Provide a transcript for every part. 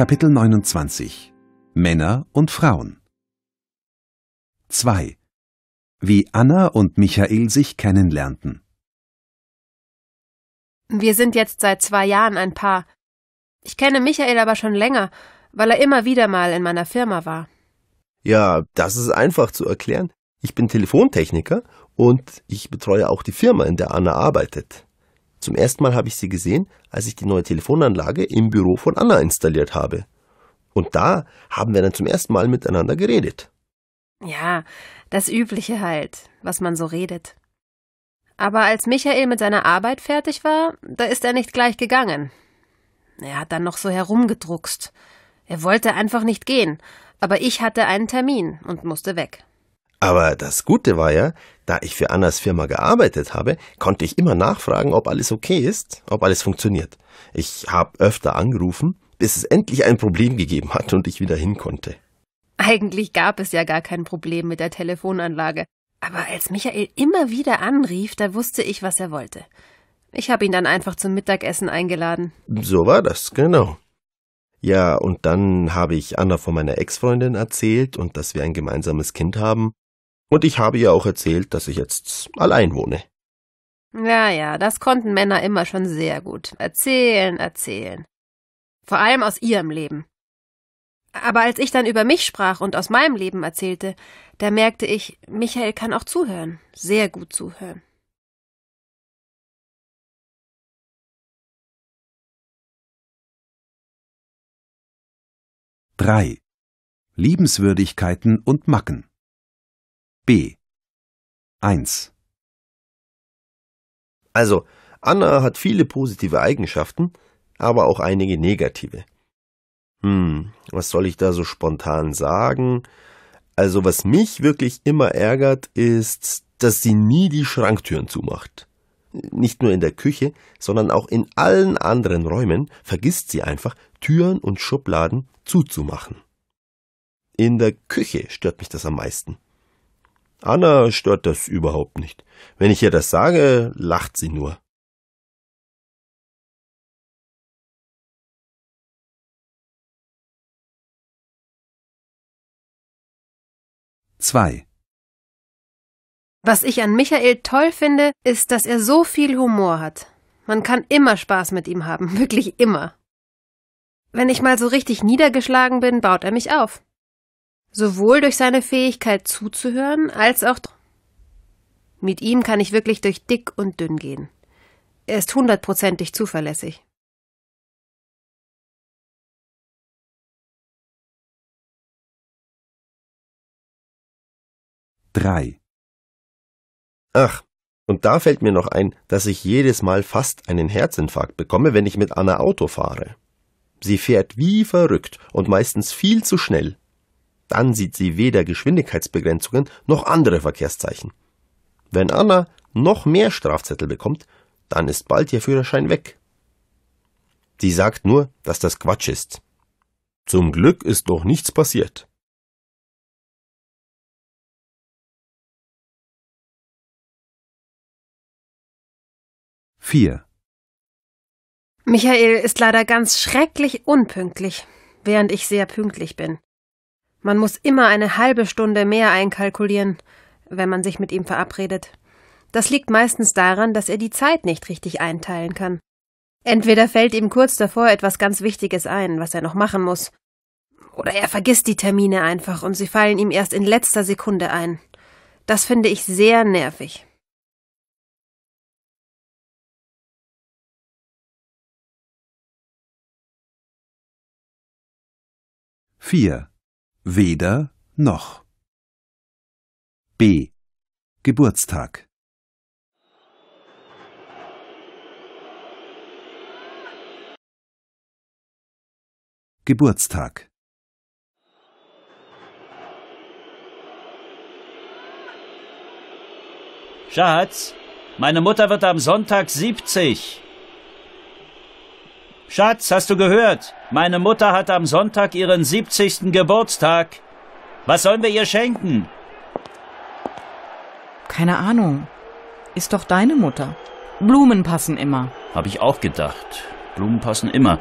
Kapitel 29 Männer und Frauen 2. Wie Anna und Michael sich kennenlernten Wir sind jetzt seit zwei Jahren ein Paar. Ich kenne Michael aber schon länger, weil er immer wieder mal in meiner Firma war. Ja, das ist einfach zu erklären. Ich bin Telefontechniker und ich betreue auch die Firma, in der Anna arbeitet. Zum ersten Mal habe ich sie gesehen, als ich die neue Telefonanlage im Büro von Anna installiert habe. Und da haben wir dann zum ersten Mal miteinander geredet. Ja, das Übliche halt, was man so redet. Aber als Michael mit seiner Arbeit fertig war, da ist er nicht gleich gegangen. Er hat dann noch so herumgedruckst. Er wollte einfach nicht gehen, aber ich hatte einen Termin und musste weg. Aber das Gute war ja, da ich für Annas Firma gearbeitet habe, konnte ich immer nachfragen, ob alles okay ist, ob alles funktioniert. Ich habe öfter angerufen, bis es endlich ein Problem gegeben hat und ich wieder hin konnte. Eigentlich gab es ja gar kein Problem mit der Telefonanlage. Aber als Michael immer wieder anrief, da wusste ich, was er wollte. Ich habe ihn dann einfach zum Mittagessen eingeladen. So war das, genau. Ja, und dann habe ich Anna von meiner Ex-Freundin erzählt und dass wir ein gemeinsames Kind haben. Und ich habe ihr auch erzählt, dass ich jetzt allein wohne. Ja, ja, das konnten Männer immer schon sehr gut. Erzählen, erzählen. Vor allem aus ihrem Leben. Aber als ich dann über mich sprach und aus meinem Leben erzählte, da merkte ich, Michael kann auch zuhören, sehr gut zuhören. Drei Liebenswürdigkeiten und Macken B. 1. Also, Anna hat viele positive Eigenschaften, aber auch einige negative. Hm, was soll ich da so spontan sagen? Also, was mich wirklich immer ärgert, ist, dass sie nie die Schranktüren zumacht. Nicht nur in der Küche, sondern auch in allen anderen Räumen vergisst sie einfach, Türen und Schubladen zuzumachen. In der Küche stört mich das am meisten. Anna stört das überhaupt nicht. Wenn ich ihr das sage, lacht sie nur. Zwei. Was ich an Michael toll finde, ist, dass er so viel Humor hat. Man kann immer Spaß mit ihm haben, wirklich immer. Wenn ich mal so richtig niedergeschlagen bin, baut er mich auf. Sowohl durch seine Fähigkeit zuzuhören als auch mit ihm kann ich wirklich durch dick und dünn gehen. Er ist hundertprozentig zuverlässig. Drei. Ach, und da fällt mir noch ein, dass ich jedes Mal fast einen Herzinfarkt bekomme, wenn ich mit Anna Auto fahre. Sie fährt wie verrückt und meistens viel zu schnell. Dann sieht sie weder Geschwindigkeitsbegrenzungen noch andere Verkehrszeichen. Wenn Anna noch mehr Strafzettel bekommt, dann ist bald ihr Führerschein weg. Sie sagt nur, dass das Quatsch ist. Zum Glück ist noch nichts passiert. Vier. Michael ist leider ganz schrecklich unpünktlich, während ich sehr pünktlich bin. Man muss immer eine halbe Stunde mehr einkalkulieren, wenn man sich mit ihm verabredet. Das liegt meistens daran, dass er die Zeit nicht richtig einteilen kann. Entweder fällt ihm kurz davor etwas ganz Wichtiges ein, was er noch machen muss, oder er vergisst die Termine einfach und sie fallen ihm erst in letzter Sekunde ein. Das finde ich sehr nervig. Vier. Weder noch. B. Geburtstag. Geburtstag. Schatz, meine Mutter wird am Sonntag 70. Schatz, hast du gehört? Meine Mutter hat am Sonntag ihren 70. Geburtstag. Was sollen wir ihr schenken? Keine Ahnung. Ist doch deine Mutter. Blumen passen immer. Hab ich auch gedacht. Blumen passen immer.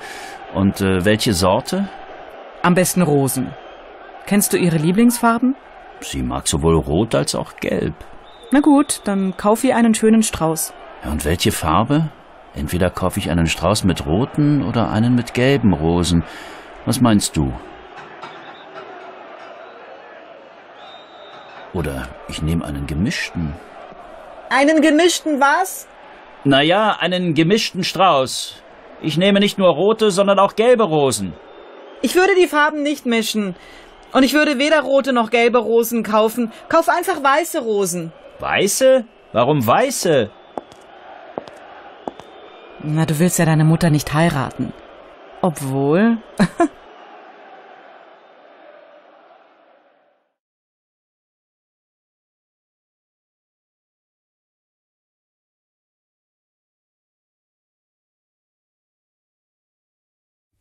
Und äh, welche Sorte? Am besten Rosen. Kennst du ihre Lieblingsfarben? Sie mag sowohl rot als auch gelb. Na gut, dann kauf ihr einen schönen Strauß. und welche Farbe? Entweder kaufe ich einen Strauß mit roten oder einen mit gelben Rosen. Was meinst du? Oder ich nehme einen gemischten. Einen gemischten was? Naja, einen gemischten Strauß. Ich nehme nicht nur rote, sondern auch gelbe Rosen. Ich würde die Farben nicht mischen. Und ich würde weder rote noch gelbe Rosen kaufen. Kauf einfach weiße Rosen. Weiße? Warum weiße? Na, du willst ja deine Mutter nicht heiraten. Obwohl.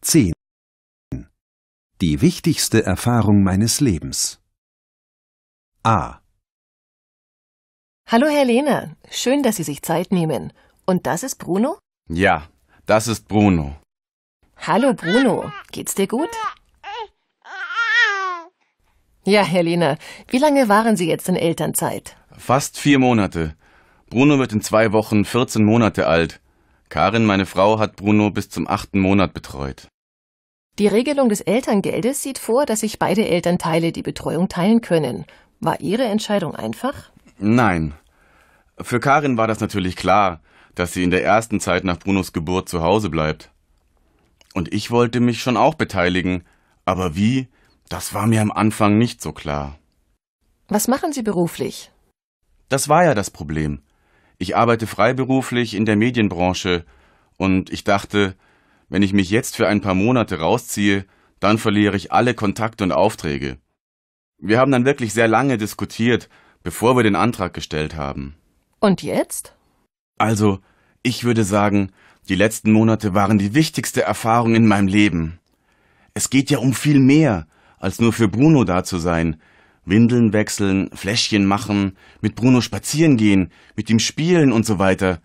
Zehn. Die wichtigste Erfahrung meines Lebens. A. Hallo Herr Lehner, schön, dass Sie sich Zeit nehmen. Und das ist Bruno? Ja, das ist Bruno. Hallo Bruno, geht's dir gut? Ja, Herr Lena, wie lange waren Sie jetzt in Elternzeit? Fast vier Monate. Bruno wird in zwei Wochen 14 Monate alt. Karin, meine Frau, hat Bruno bis zum achten Monat betreut. Die Regelung des Elterngeldes sieht vor, dass sich beide Elternteile die Betreuung teilen können. War Ihre Entscheidung einfach? Nein. Für Karin war das natürlich klar dass sie in der ersten Zeit nach Brunos Geburt zu Hause bleibt. Und ich wollte mich schon auch beteiligen, aber wie, das war mir am Anfang nicht so klar. Was machen Sie beruflich? Das war ja das Problem. Ich arbeite freiberuflich in der Medienbranche und ich dachte, wenn ich mich jetzt für ein paar Monate rausziehe, dann verliere ich alle Kontakte und Aufträge. Wir haben dann wirklich sehr lange diskutiert, bevor wir den Antrag gestellt haben. Und jetzt? Also, ich würde sagen, die letzten Monate waren die wichtigste Erfahrung in meinem Leben. Es geht ja um viel mehr, als nur für Bruno da zu sein. Windeln wechseln, Fläschchen machen, mit Bruno spazieren gehen, mit ihm spielen und so weiter.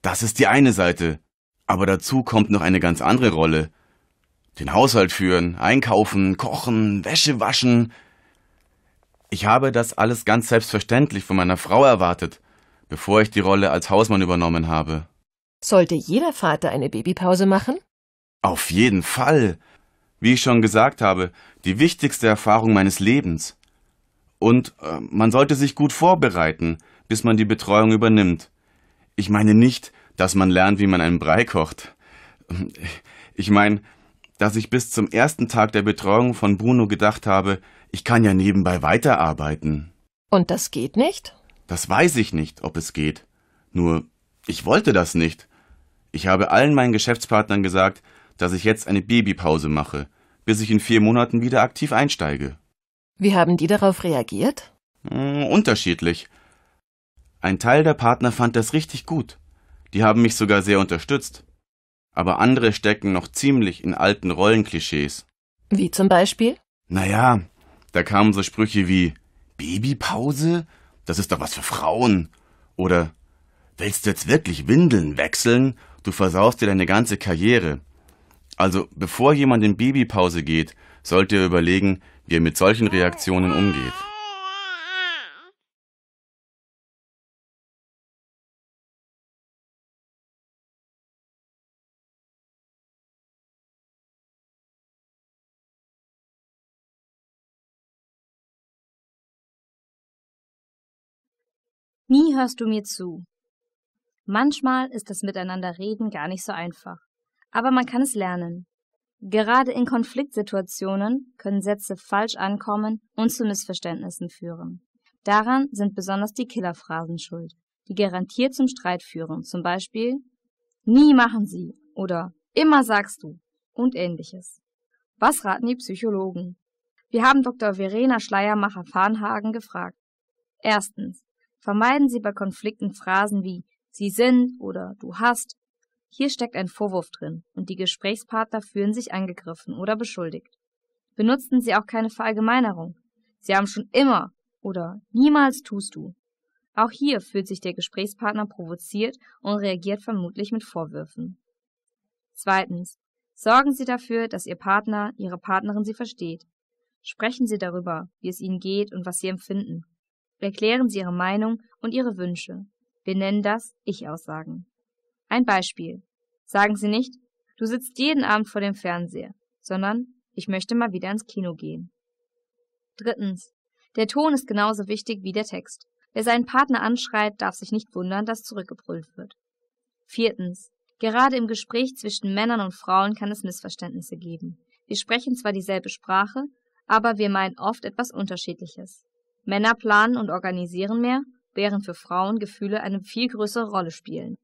Das ist die eine Seite. Aber dazu kommt noch eine ganz andere Rolle. Den Haushalt führen, einkaufen, kochen, Wäsche waschen. Ich habe das alles ganz selbstverständlich von meiner Frau erwartet bevor ich die Rolle als Hausmann übernommen habe. Sollte jeder Vater eine Babypause machen? Auf jeden Fall. Wie ich schon gesagt habe, die wichtigste Erfahrung meines Lebens. Und äh, man sollte sich gut vorbereiten, bis man die Betreuung übernimmt. Ich meine nicht, dass man lernt, wie man einen Brei kocht. Ich meine, dass ich bis zum ersten Tag der Betreuung von Bruno gedacht habe, ich kann ja nebenbei weiterarbeiten. Und das geht nicht? Das weiß ich nicht, ob es geht. Nur, ich wollte das nicht. Ich habe allen meinen Geschäftspartnern gesagt, dass ich jetzt eine Babypause mache, bis ich in vier Monaten wieder aktiv einsteige. Wie haben die darauf reagiert? Hm, unterschiedlich. Ein Teil der Partner fand das richtig gut. Die haben mich sogar sehr unterstützt. Aber andere stecken noch ziemlich in alten Rollenklischees. Wie zum Beispiel? Naja, da kamen so Sprüche wie Babypause? das ist doch was für Frauen. Oder willst du jetzt wirklich Windeln wechseln? Du versaust dir deine ganze Karriere. Also bevor jemand in Babypause geht, sollte er überlegen, wie er mit solchen Reaktionen umgeht. Nie hörst du mir zu. Manchmal ist das Miteinanderreden gar nicht so einfach, aber man kann es lernen. Gerade in Konfliktsituationen können Sätze falsch ankommen und zu Missverständnissen führen. Daran sind besonders die Killerphrasen schuld, die garantiert zum Streit führen, zum Beispiel Nie machen sie oder Immer sagst du und ähnliches. Was raten die Psychologen? Wir haben Dr. Verena Schleiermacher-Farnhagen gefragt. Erstens, Vermeiden Sie bei Konflikten Phrasen wie Sie sind oder Du hast. Hier steckt ein Vorwurf drin und die Gesprächspartner fühlen sich angegriffen oder beschuldigt. Benutzen Sie auch keine Verallgemeinerung. Sie haben schon immer oder niemals tust du. Auch hier fühlt sich der Gesprächspartner provoziert und reagiert vermutlich mit Vorwürfen. Zweitens. Sorgen Sie dafür, dass Ihr Partner, Ihre Partnerin Sie versteht. Sprechen Sie darüber, wie es Ihnen geht und was Sie empfinden erklären sie ihre Meinung und ihre Wünsche. Wir nennen das Ich-Aussagen. Ein Beispiel. Sagen sie nicht, du sitzt jeden Abend vor dem Fernseher, sondern ich möchte mal wieder ins Kino gehen. Drittens. Der Ton ist genauso wichtig wie der Text. Wer seinen Partner anschreit, darf sich nicht wundern, dass zurückgebrüllt wird. Viertens. Gerade im Gespräch zwischen Männern und Frauen kann es Missverständnisse geben. Wir sprechen zwar dieselbe Sprache, aber wir meinen oft etwas Unterschiedliches. Männer planen und organisieren mehr, während für Frauen Gefühle eine viel größere Rolle spielen.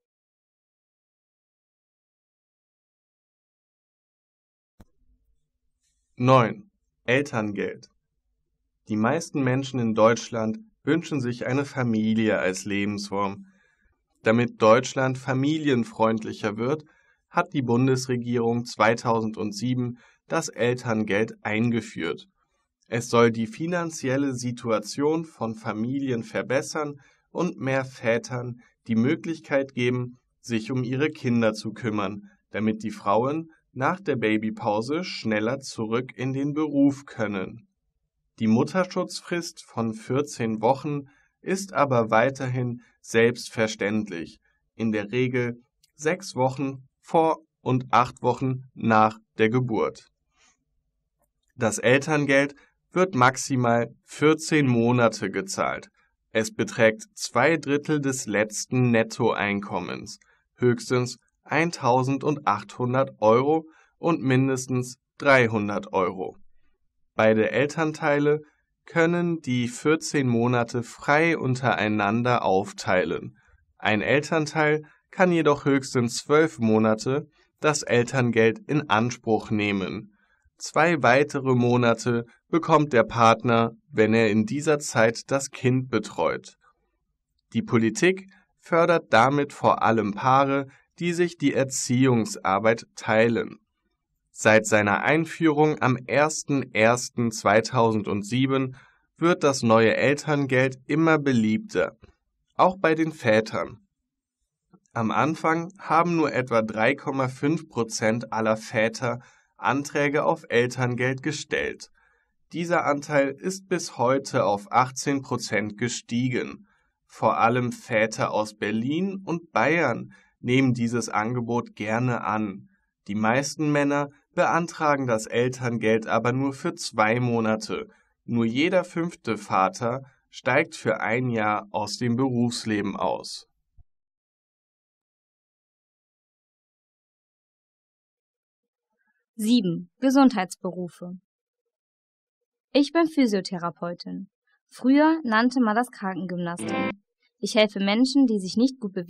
Neun Elterngeld Die meisten Menschen in Deutschland wünschen sich eine Familie als Lebensform. Damit Deutschland familienfreundlicher wird, hat die Bundesregierung 2007 das Elterngeld eingeführt. Es soll die finanzielle Situation von Familien verbessern und mehr Vätern die Möglichkeit geben, sich um ihre Kinder zu kümmern, damit die Frauen nach der Babypause schneller zurück in den Beruf können. Die Mutterschutzfrist von 14 Wochen ist aber weiterhin selbstverständlich, in der Regel sechs Wochen vor und acht Wochen nach der Geburt. Das Elterngeld wird maximal 14 Monate gezahlt. Es beträgt zwei Drittel des letzten Nettoeinkommens, höchstens 1800 Euro und mindestens 300 Euro. Beide Elternteile können die 14 Monate frei untereinander aufteilen. Ein Elternteil kann jedoch höchstens 12 Monate das Elterngeld in Anspruch nehmen. Zwei weitere Monate bekommt der Partner, wenn er in dieser Zeit das Kind betreut. Die Politik fördert damit vor allem Paare, die sich die Erziehungsarbeit teilen. Seit seiner Einführung am 01.01.2007 wird das neue Elterngeld immer beliebter, auch bei den Vätern. Am Anfang haben nur etwa 3,5 Prozent aller Väter Anträge auf Elterngeld gestellt. Dieser Anteil ist bis heute auf 18 Prozent gestiegen. Vor allem Väter aus Berlin und Bayern nehmen dieses Angebot gerne an. Die meisten Männer beantragen das Elterngeld aber nur für zwei Monate. Nur jeder fünfte Vater steigt für ein Jahr aus dem Berufsleben aus. Sieben Gesundheitsberufe ich bin Physiotherapeutin. Früher nannte man das Krankengymnastik. Ich helfe Menschen, die sich nicht gut bewegen.